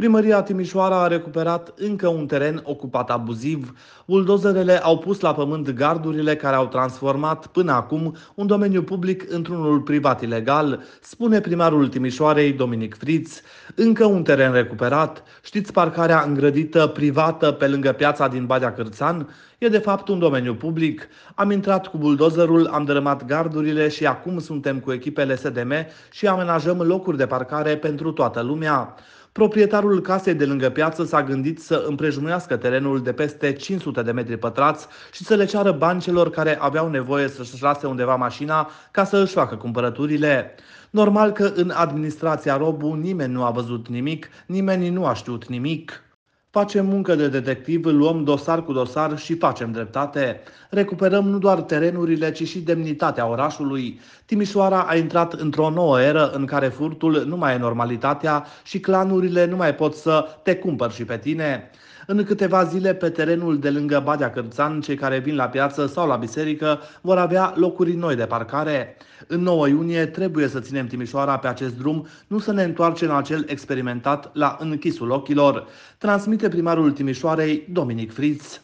Primăria Timișoara a recuperat încă un teren ocupat abuziv. Buldozerele au pus la pământ gardurile care au transformat până acum un domeniu public într-unul privat ilegal, spune primarul Timișoarei, Dominic Friț. Încă un teren recuperat. Știți parcarea îngrădită privată pe lângă piața din Badea Cârțan? E de fapt un domeniu public. Am intrat cu buldozerul, am dărâmat gardurile și acum suntem cu echipele SDM și amenajăm locuri de parcare pentru toată lumea. Proprietarul casei de lângă piață s-a gândit să împrejmuiască terenul de peste 500 de metri pătrați și să le ceară bani celor care aveau nevoie să-și lase undeva mașina ca să își facă cumpărăturile. Normal că în administrația Robu nimeni nu a văzut nimic, nimeni nu a știut nimic. Facem muncă de detectiv, luăm dosar cu dosar și facem dreptate. Recuperăm nu doar terenurile, ci și demnitatea orașului. Timișoara a intrat într-o nouă eră în care furtul nu mai e normalitatea și clanurile nu mai pot să te cumpăr și pe tine. În câteva zile, pe terenul de lângă Badea Cărțan, cei care vin la piață sau la biserică vor avea locuri noi de parcare. În 9 iunie trebuie să ținem Timișoara pe acest drum, nu să ne întoarcem în acel experimentat la închisul ochilor, transmite primarul Timișoarei Dominic Fritz.